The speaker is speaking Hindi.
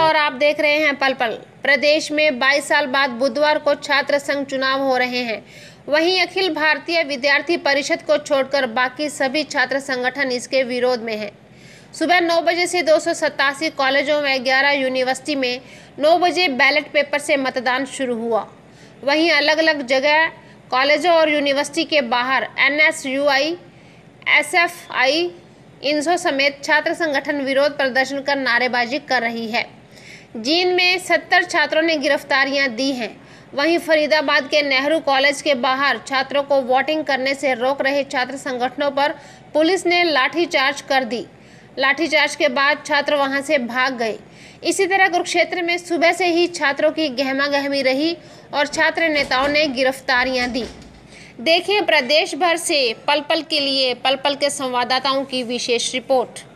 और आप देख रहे हैं पल पल प्रदेश में 22 साल बाद बुधवार को छात्र संघ चुनाव हो रहे हैं वहीं अखिल भारतीय विद्यार्थी परिषद को छोड़कर बाकी सभी छात्र संगठन इसके विरोध में हैं सुबह नौ बजे से दो कॉलेजों में ग्यारह यूनिवर्सिटी में नौ बजे बैलेट पेपर से मतदान शुरू हुआ वहीं अलग अलग जगह कॉलेजों और यूनिवर्सिटी के बाहर N S U I S F I INSO समेत छात्र संगठन विरोध प्रदर्शन कर नारेबाजी कर रही है जिनमें सत्तर छात्रों ने गिरफ्तारियां दी हैं वहीं फरीदाबाद के नेहरू कॉलेज के बाहर छात्रों को वोटिंग करने से रोक रहे छात्र संगठनों पर पुलिस ने लाठीचार्ज कर दी लाठीचार्ज के बाद छात्र वहां से भाग गए इसी तरह कुरुक्षेत्र में सुबह से ही छात्रों की गहमा गहमी रही और छात्र नेताओं ने गिरफ्तारियां दी देखिए प्रदेश भर से पल पल के लिए पल पल के संवाददाताओं की विशेष रिपोर्ट